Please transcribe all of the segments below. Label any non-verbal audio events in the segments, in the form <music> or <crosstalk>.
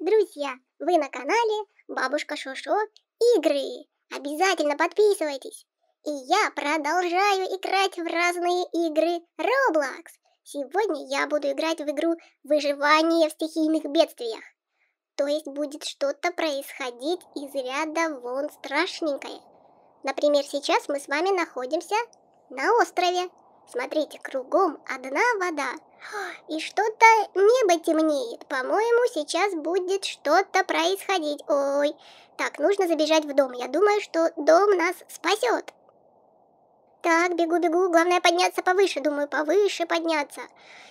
Друзья, вы на канале Бабушка Шошо Игры. Обязательно подписывайтесь. И я продолжаю играть в разные игры Roblox. Сегодня я буду играть в игру «Выживание в стихийных бедствиях». То есть будет что-то происходить из ряда вон страшненькое. Например, сейчас мы с вами находимся на острове. Смотрите, кругом одна вода. И что-то небо темнеет. По-моему, сейчас будет что-то происходить. Ой, так, нужно забежать в дом. Я думаю, что дом нас спасет. Так, бегу-бегу, главное подняться повыше, думаю, повыше подняться.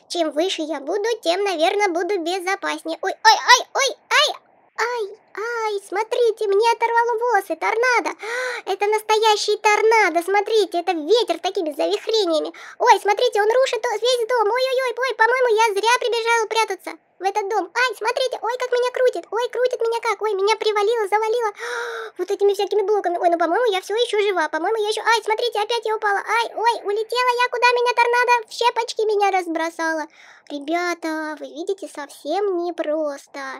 Чем выше я буду, тем, наверное, буду безопаснее. Ой, ой, ой, ой, ой! Ай, ай, смотрите, мне оторвало волосы, торнадо. А, это настоящий торнадо, смотрите, это ветер такими завихрениями. Ой, смотрите, он рушит весь дом. Ой-ой-ой, ой, по-моему, я зря прибежала прятаться в этот дом. Ай, смотрите, ой, как меня крутит, ой, крутит меня как, ой, меня привалило, завалило а, вот этими всякими блоками. Ой, ну, по-моему, я все еще жива, по-моему, я еще... Ай, смотрите, опять я упала, ай, ой, улетела я, куда меня торнадо, в щепочки меня разбросала. Ребята, вы видите, совсем непросто.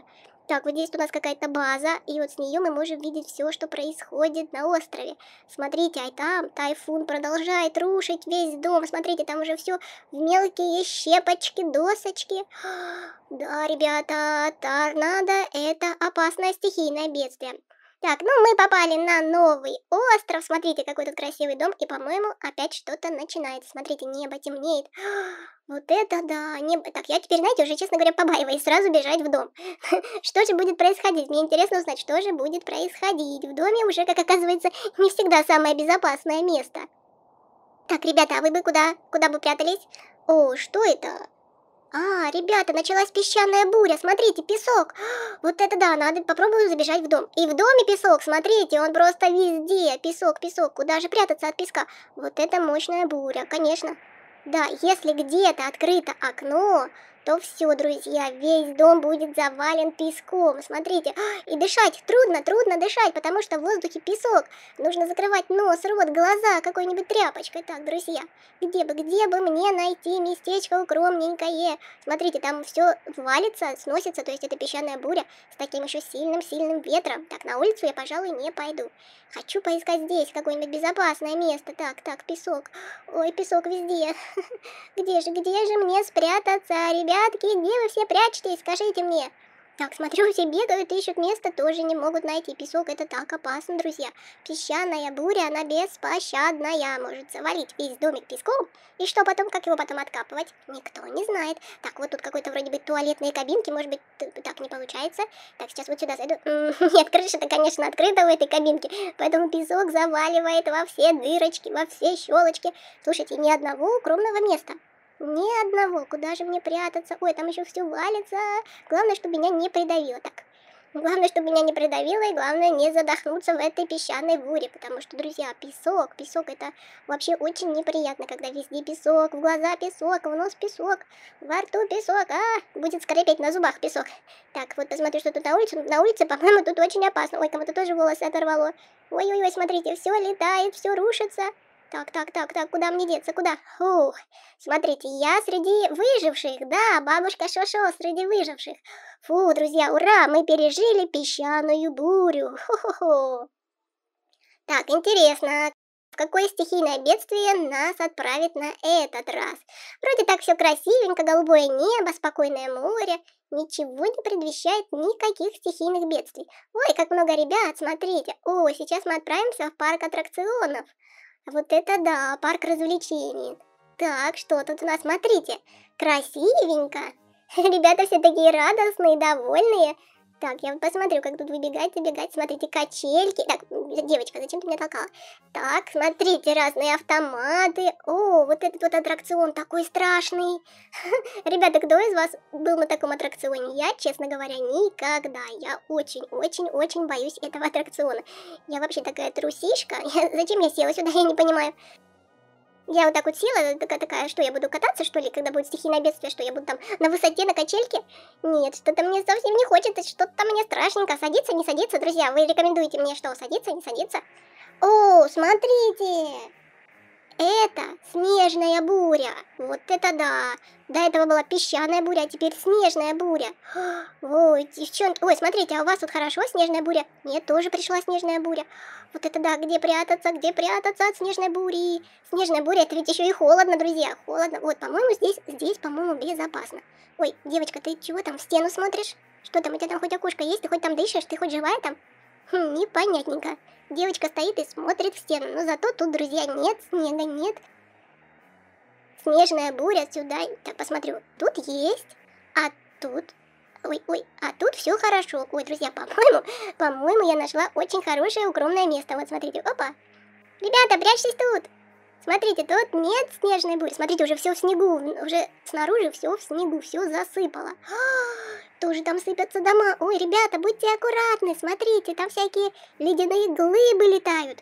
Так, вот здесь у нас какая-то база, и вот с нее мы можем видеть все, что происходит на острове. Смотрите, ай там тайфун продолжает рушить весь дом. Смотрите, там уже все в мелкие щепочки, досочки. <gasps> Да, ребята, торнадо это опасное стихийное бедствие. Так, ну мы попали на новый остров. Смотрите, какой тут красивый дом. И, по-моему, опять что-то начинается. Смотрите, небо темнеет. <gasps> Вот это да, небо. Так, я теперь, знаете, уже, честно говоря, побаиваюсь сразу бежать в дом. <laughs> Что же будет происходить? Мне интересно узнать, что же будет происходить. В доме уже, как оказывается, не всегда самое безопасное место. Так, ребята, а вы бы куда, куда бы прятались? О, что это? А, ребята, началась песчаная буря, смотрите, песок. <gasps> Вот это да, надо попробую забежать в дом. И в доме песок, смотрите, он просто везде. Песок, песок, куда же прятаться от песка? Вот это мощная буря, конечно. Да, если где-то открыто окно, то все, друзья, весь дом будет завален песком. Смотрите, а, и дышать трудно, трудно дышать, потому что в воздухе песок. Нужно закрывать нос, рот, глаза какой-нибудь тряпочкой. Так, друзья, где бы, где бы мне найти местечко укромненькое? Смотрите, там все валится, сносится, то есть это песчаная буря с таким еще сильным-сильным ветром. Так, на улицу я, пожалуй, не пойду. Хочу поискать здесь какое-нибудь безопасное место. Так, так, песок. Ой, песок везде. <laughs> Где же, где же мне спрятаться, ребята? порядке? Где вы все прячетесь? Скажите мне!» Так, смотрю, все бегают, ищут место, тоже не могут найти песок. Это так опасно, друзья. Песчаная буря, она беспощадная. Может завалить весь домик песком. И что потом, как его потом откапывать? Никто не знает. Так, вот тут какой-то вроде бы туалетные кабинки, может быть, так не получается. Так, сейчас вот сюда зайду. <laughs> Нет, крыша-то, конечно, открыта в этой кабинки, Поэтому песок заваливает во все дырочки, во все щелочки. Слушайте, ни одного укромного места. Ни одного, куда же мне прятаться? Ой, там еще все валится. Главное, чтобы меня не придавило так. Главное, чтобы меня не придавило, и главное, не задохнуться в этой песчаной буре, потому что, друзья, песок, песок, это вообще очень неприятно, когда везде песок, в глаза песок, в нос песок, во рту песок, а, будет скрипеть на зубах песок. Так, вот посмотрю, что тут на улице, на улице, по-моему, тут очень опасно, ой, кому-то тоже волосы оторвало. Ой-ой-ой, смотрите, все летает, все рушится. Так, так, так, так, куда мне деться, куда? Фух. Смотрите, я среди выживших, да, бабушка Шошо среди выживших. Фу, друзья, ура, мы пережили песчаную бурю. Хо-хо-хо. Так, интересно, в какое стихийное бедствие нас отправит на этот раз? Вроде так все красивенько, голубое небо, спокойное море. Ничего не предвещает никаких стихийных бедствий. Ой, как много ребят, смотрите. О, сейчас мы отправимся в парк аттракционов. Вот это да, парк развлечений. Так, что тут у нас, смотрите, красивенько. <laughs> Ребята все такие радостные, довольные. Так, я посмотрю, как тут выбегать, забегать. Смотрите, качельки. Так, девочка, зачем ты меня толкала? Так, смотрите, разные автоматы. О, вот этот вот аттракцион такой страшный. <laughs> Ребята, кто из вас был на таком аттракционе? Я, честно говоря, никогда. Я очень-очень-очень боюсь этого аттракциона. Я вообще такая трусишка. <laughs> зачем я села сюда, <laughs> я не понимаю. Я вот так вот села, такая, такая, «А что я буду кататься, что ли, когда будет стихийное бедствие, что я буду там на высоте, на качельке? Нет, что-то мне совсем не хочется, что-то мне страшненько. Садиться, не садиться, друзья, вы рекомендуете мне что, садиться, не садиться? О, смотрите! это снежная буря. Вот это да. До этого была песчаная буря, а теперь снежная буря. <gasps> Ой, девчонки. Ой, смотрите, а у вас тут хорошо снежная буря? Нет, тоже пришла снежная буря. Вот это да, где прятаться, где прятаться от снежной бури. Снежная буря, это ведь еще и холодно, друзья. Холодно. Вот, по-моему, здесь, здесь, по-моему, безопасно. Ой, девочка, ты чего там в стену смотришь? Что там, у тебя там хоть окошко есть? Ты хоть там дышишь? Ты хоть живая там? Хм, непонятненько. Девочка стоит и смотрит в стену, но зато тут, друзья, нет снега, нет. Снежная буря сюда. Так, посмотрю. Тут есть, а тут... Ой, ой, а тут все хорошо. Ой, друзья, <laughs> по-моему, по-моему, я нашла очень хорошее укромное место. Вот, смотрите, опа. Ребята, прячьтесь тут. Смотрите, тут нет снежной бури. Смотрите, уже все в снегу, уже снаружи все в снегу, все засыпало. <gasps> тоже там сыпятся дома. Ой, ребята, будьте аккуратны, смотрите, там всякие ледяные глыбы летают.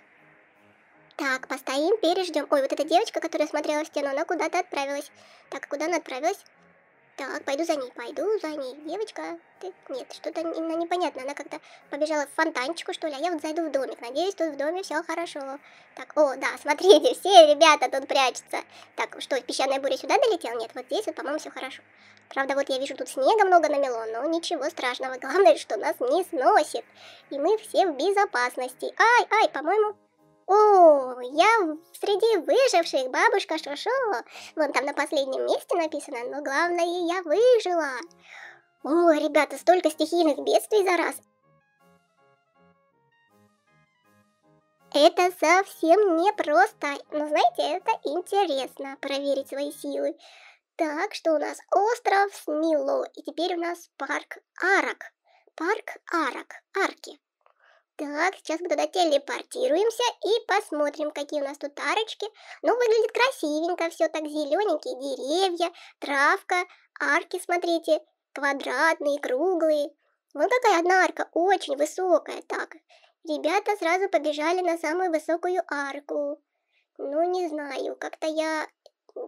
Так, постоим, переждем. Ой, вот эта девочка, которая смотрела в стену, она куда-то отправилась. Так, куда она отправилась? Так, пойду за ней, пойду за ней. Девочка, ты... Нет, что-то она непонятно. Она как-то побежала в фонтанчику, что ли, а я вот зайду в домик. Надеюсь, тут в доме все хорошо. Так, о, да, смотрите, <laughs> все ребята тут прячутся. Так, что, песчаная буря сюда долетела? Нет, вот здесь вот, по-моему, все хорошо. Правда, вот я вижу, тут снега много намело, но ничего страшного. <laughs> Главное, что нас не сносит. И мы все в безопасности. Ай, ай, по-моему, о, я среди выживших, бабушка Шошо. Вон там на последнем месте написано, но главное, я выжила. О, ребята, столько стихийных бедствий за раз. Это совсем не просто, но знаете, это интересно, проверить свои силы. Так, что у нас остров Снило, и теперь у нас парк Арок. Парк Арок, арки. Так, сейчас мы туда телепортируемся и посмотрим, какие у нас тут арочки. Ну, выглядит красивенько все, так зелененькие деревья, травка, арки, смотрите, квадратные, круглые. Вот такая одна арка, очень высокая. Так, ребята сразу побежали на самую высокую арку. Ну, не знаю, как-то я...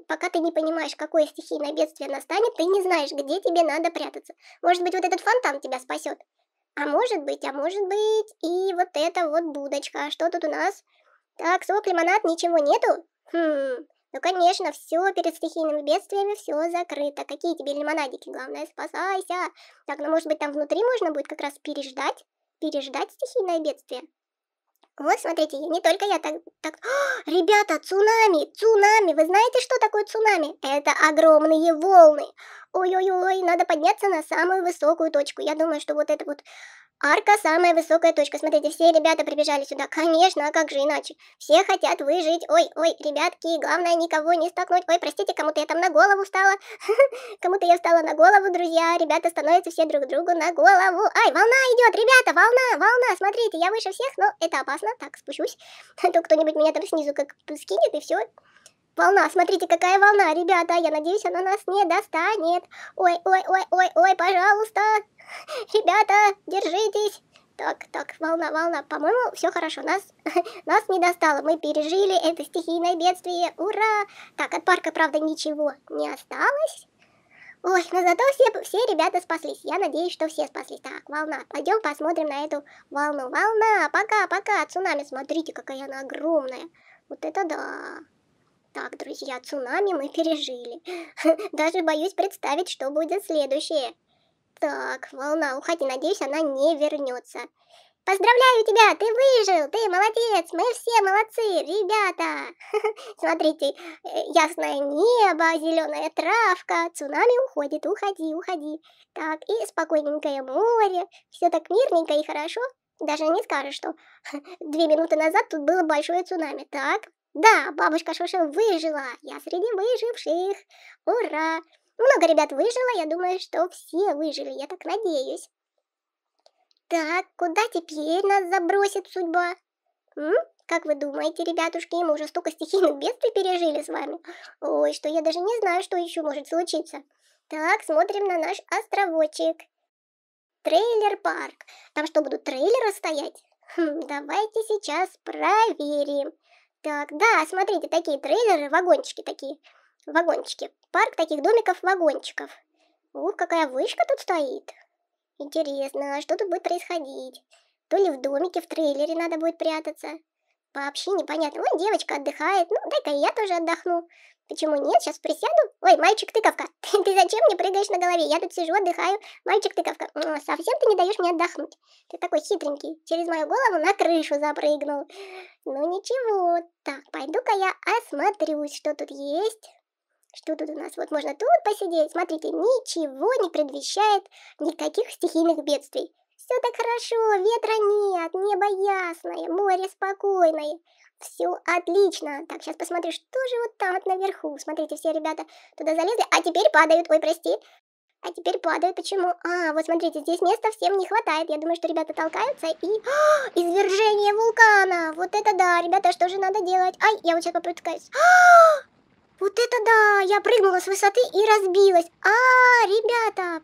Пока ты не понимаешь, какое стихийное бедствие настанет, ты не знаешь, где тебе надо прятаться. Может быть, вот этот фонтан тебя спасет. А может быть, а может быть, и вот эта вот будочка. А что тут у нас? Так, сок, лимонад, ничего нету? Хм, ну конечно, все перед стихийными бедствиями, все закрыто. Какие тебе лимонадики, главное, спасайся. Так, ну может быть там внутри можно будет как раз переждать? Переждать стихийное бедствие? Вот смотрите, не только я так... так... О, «А, ребята, цунами, цунами, вы знаете, что такое цунами? Это огромные волны. Ой-ой-ой, надо подняться на самую высокую точку. Я думаю, что вот это вот Арка – самая высокая точка. Смотрите, все ребята прибежали сюда. Конечно, а как же иначе? Все хотят выжить. Ой, ой, ребятки, главное никого не столкнуть. Ой, простите, кому-то я там на голову стала. <laughs> Кому-то я стала на голову, друзья. Ребята становятся все друг другу на голову. Ай, волна идет, ребята, волна, волна. Смотрите, я выше всех, но это опасно. Так, спущусь. <laughs> А то кто-нибудь меня там снизу как скинет, и все. Волна, смотрите, какая волна, ребята. Я надеюсь, она нас не достанет. Ой, ой, ой, ой, ой, пожалуйста. <laughs> Ребята, держитесь. Так, так, волна, волна. По-моему, все хорошо. Нас, <laughs> нас не достало. Мы пережили это стихийное бедствие. Ура! Так, от парка, правда, ничего не осталось. Ой, но зато все, все ребята спаслись. Я надеюсь, что все спаслись. Так, волна. Пойдем посмотрим на эту волну. Волна, пока, пока. Цунами, смотрите, какая она огромная. Вот это да. Так, друзья, цунами мы пережили. <laughs> Даже боюсь представить, что будет следующее. Так, волна, уходи, надеюсь, она не вернется. Поздравляю тебя, ты выжил, ты молодец, мы все молодцы, ребята. <laughs> Смотрите, э, ясное небо, зеленая травка, цунами уходит, уходи, уходи. Так, и спокойненькое море, все так мирненько и хорошо. Даже не скажешь, что <laughs> две минуты назад тут было большое цунами. Так, да, бабушка Шуша выжила, я среди выживших, ура! Много ребят выжило, я думаю, что все выжили, я так надеюсь. Так, куда теперь нас забросит судьба? М? Как вы думаете, ребятушки, мы уже столько стихийных бедствий пережили с вами? Ой, что я даже не знаю, что еще может случиться. Так, смотрим на наш островочек. Трейлер-парк. Там что, будут трейлеры стоять? Хм, давайте сейчас проверим. Так, да, смотрите, такие трейлеры, вагончики такие. Вагончики. Парк таких домиков-вагончиков. Ух, какая вышка тут стоит. Интересно, а что тут будет происходить? То ли в домике, в трейлере надо будет прятаться, Вообще непонятно. Ой, девочка отдыхает. Ну, дай-ка я тоже отдохну. Почему нет? Сейчас присяду. Ой, мальчик тыковка, ты, <laughs> ты зачем мне прыгаешь на голове? Я тут сижу, отдыхаю. Мальчик тыковка, совсем ты не даешь мне отдохнуть. Ты такой хитренький. Через мою голову на крышу запрыгнул. Ну ничего. Так, пойду-ка я осмотрюсь, что тут есть. Что тут у нас? Вот можно тут посидеть. Смотрите, ничего не предвещает никаких стихийных бедствий. Все так хорошо, ветра нет, небо ясное, море спокойное. Все отлично. Так, сейчас посмотрю, что же вот там вот наверху. Смотрите, все ребята туда залезли, а теперь падают. Ой, прости. А теперь падают. Почему? А, вот смотрите, здесь места всем не хватает. Я думаю, что ребята толкаются и... О, <gasps> извержение вулкана! Вот это да, ребята, что же надо делать? Ай, я вот сейчас попытаюсь. О, <gasps> вот это да! Я прыгнула с высоты и разбилась. А, ребята...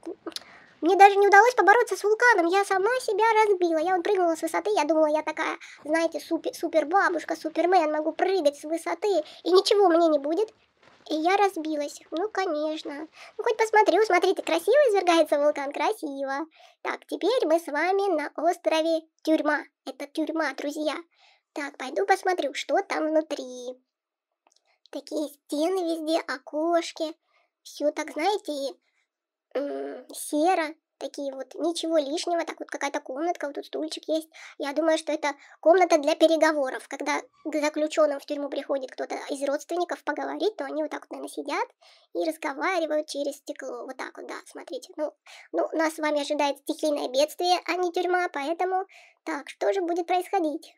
Мне даже не удалось побороться с вулканом, я сама себя разбила. Я вот прыгнула с высоты, я думала, я такая, знаете, супер, супер супермен, могу прыгать с высоты, и ничего мне не будет. И я разбилась. Ну, конечно. Ну, хоть посмотрю. Смотрите, красиво извергается вулкан. Красиво. Так, теперь мы с вами на острове Тюрьма. Это тюрьма, друзья. Так, пойду посмотрю, что там внутри. Такие стены везде, окошки. Все так, знаете, серо, такие вот, ничего лишнего, так вот какая-то комнатка, вот тут стульчик есть. Я думаю, что это комната для переговоров. Когда к заключенным в тюрьму приходит кто-то из родственников поговорить, то они вот так вот, наверное, сидят и разговаривают через стекло. Вот так вот, да, смотрите. Ну, ну нас с вами ожидает стихийное бедствие, а не тюрьма, поэтому... Так, что же будет происходить?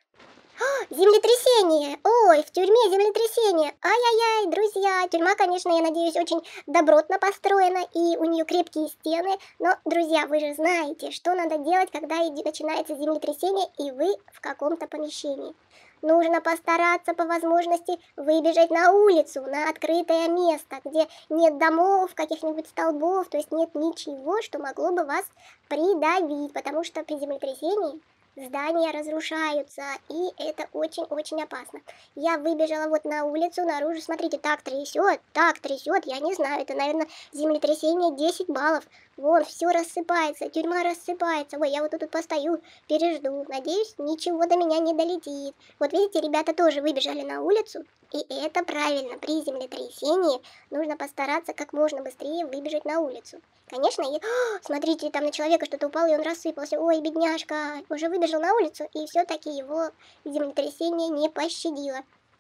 А, землетрясение! Ой, в тюрьме землетрясение. Ай-яй-яй, друзья. Тюрьма, конечно, я надеюсь, очень добротно построена, и у нее крепкие стены. Но, друзья, вы же знаете, что надо делать, когда начинается землетрясение, и вы в каком-то помещении. Нужно постараться по возможности выбежать на улицу, на открытое место, где нет домов, каких-нибудь столбов, то есть нет ничего, что могло бы вас придавить, потому что при землетрясении здания разрушаются, и это очень-очень опасно. Я выбежала вот на улицу, наружу, смотрите, так трясет, так трясет, я не знаю, это, наверное, землетрясение 10 баллов. Вон, все рассыпается, тюрьма рассыпается. Ой, я вот тут постою, пережду. Надеюсь, ничего до меня не долетит. Вот видите, ребята тоже выбежали на улицу, и это правильно, при землетрясении нужно постараться как можно быстрее выбежать на улицу. Конечно, и... О, «А, смотрите, там на человека что-то упало, и он рассыпался. Ой, бедняжка, уже выбежал на улицу, и все-таки его землетрясение не пощадило.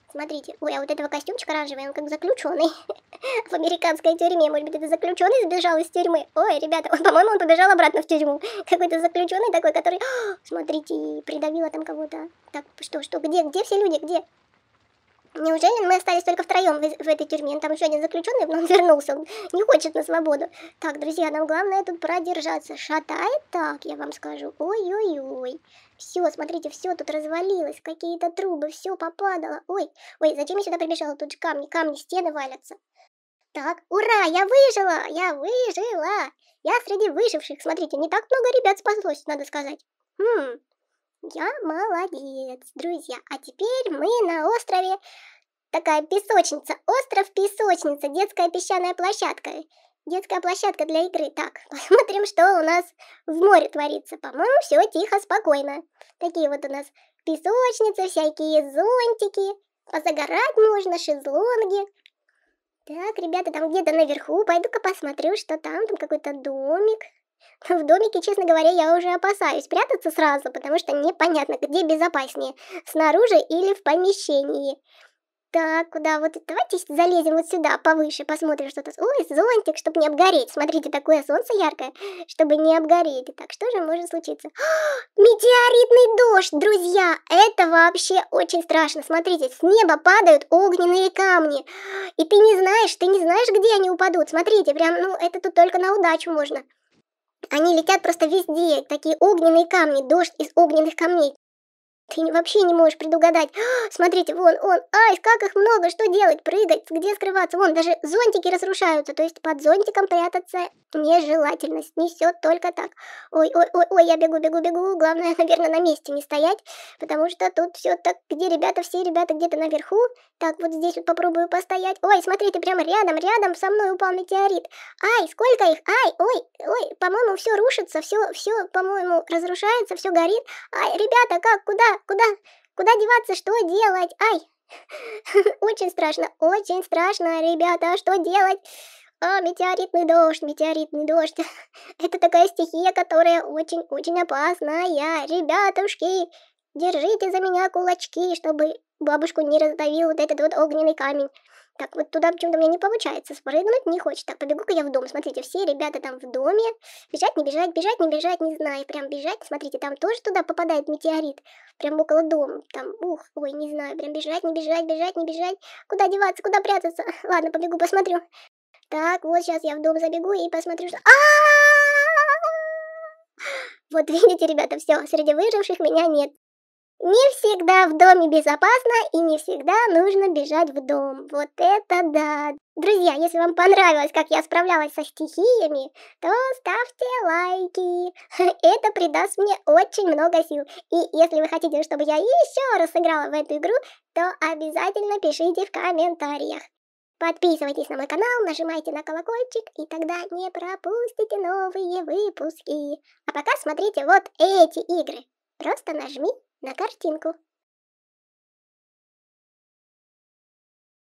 Смотрите, ой, а вот этого костюмчика оранжевый, он как заключенный. <laughs> В американской тюрьме, может быть, это заключенный сбежал из тюрьмы. Ой, ребята, по-моему, он побежал обратно в тюрьму. <laughs> Какой-то заключенный такой, который, «А, смотрите, придавило там кого-то. Так, что, что, где, где все люди, где? Неужели мы остались только втроем в, в этой тюрьме? Там еще один заключенный, но он <laughs> вернулся, он не хочет на свободу. Так, друзья, нам главное тут продержаться. Шатает так, я вам скажу. Ой-ой-ой. Все, смотрите, все тут развалилось, какие-то трубы, все попадало. Ой, ой, зачем я сюда прибежала? Тут же камни, камни, стены валятся. Так, ура, я выжила, я выжила. Я среди выживших, смотрите, не так много ребят спаслось, надо сказать. Хм, я молодец, друзья. А теперь мы на острове. Такая песочница. Остров песочница. Детская песчаная площадка. Детская площадка для игры. Так, <laughs> посмотрим, что у нас в море творится. По-моему, все тихо, спокойно. Такие вот у нас песочницы, всякие зонтики. Позагорать можно, шезлонги. Так, ребята, там где-то наверху. Пойду-ка посмотрю, что там. Там какой-то домик. В домике, честно говоря, я уже опасаюсь прятаться сразу, потому что непонятно, где безопаснее, снаружи или в помещении. Так, куда вот, давайте залезем вот сюда, повыше, посмотрим что-то. Ой, зонтик, чтобы не обгореть. Смотрите, такое солнце яркое, чтобы не обгореть. Так, что же может случиться? О, <gasps> метеоритный дождь, друзья! Это вообще очень страшно. Смотрите, с неба падают огненные камни. И ты не знаешь, ты не знаешь, где они упадут. Смотрите, прям, ну, это тут только на удачу можно. Они летят просто везде, такие огненные камни, дождь из огненных камней. Ты вообще не можешь предугадать. О, <gasps> смотрите, вон он. Ай, как их много, что делать? Прыгать, где скрываться? Вон, даже зонтики разрушаются. То есть под зонтиком прятаться нежелательно. Снесет только так. Ой, ой, ой, ой, я бегу, бегу, бегу. Главное, <laughs> наверное, на месте не стоять. Потому что тут все так, где ребята, все ребята где-то наверху. Так, вот здесь вот попробую постоять. Ой, смотрите, прямо рядом, рядом со мной упал метеорит. Ай, сколько их? Ай, ой, ой, по-моему, все рушится, все, все, по-моему, разрушается, все горит. Ай, ребята, как, куда? Куда? Куда деваться? Что делать? Ай! <laughs> Очень страшно, очень страшно, ребята, что делать? А, метеоритный дождь, метеоритный дождь. <laughs> Это такая стихия, которая очень-очень опасная. Ребятушки, держите за меня кулачки, чтобы бабушку не раздавил вот этот вот огненный камень. Так вот туда почему-то мне не получается спрыгнуть, не хочет. Так, побегу-ка я в дом. Смотрите, все ребята там в доме. Бежать, не бежать, бежать, не бежать, не знаю. Прям бежать. Смотрите, там тоже туда попадает метеорит. Прям около дома. Там, ух, ой, не знаю. Прям бежать, не бежать, бежать, не бежать. Куда деваться, куда прятаться? <laughs> Ладно, побегу, посмотрю. Так, вот сейчас я в дом забегу и посмотрю, что... Вот <laughs> видите, ребята, все, среди выживших меня нет. Не всегда в доме безопасно и не всегда нужно бежать в дом. Вот это да! Друзья, если вам понравилось, как я справлялась со стихиями, то ставьте лайки. <laughs> Это придаст мне очень много сил. И если вы хотите, чтобы я еще раз сыграла в эту игру, то обязательно пишите в комментариях. Подписывайтесь на мой канал, нажимайте на колокольчик, и тогда не пропустите новые выпуски. А пока смотрите вот эти игры. Просто нажми на картинку.